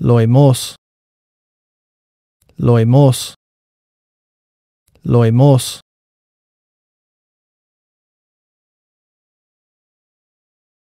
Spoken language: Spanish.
lo hemos, lo hemos, lo hemos.